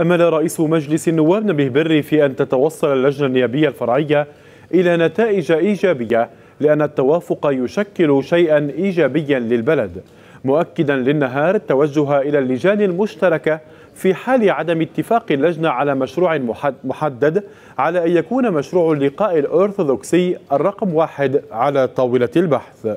أمل رئيس مجلس النواب نبيه بري في أن تتوصل اللجنة النيابية الفرعية إلى نتائج إيجابية لأن التوافق يشكل شيئا إيجابيا للبلد مؤكدا للنهار التوجه إلى اللجان المشتركة في حال عدم اتفاق اللجنة على مشروع محدد على أن يكون مشروع اللقاء الأرثوذكسي الرقم واحد على طاولة البحث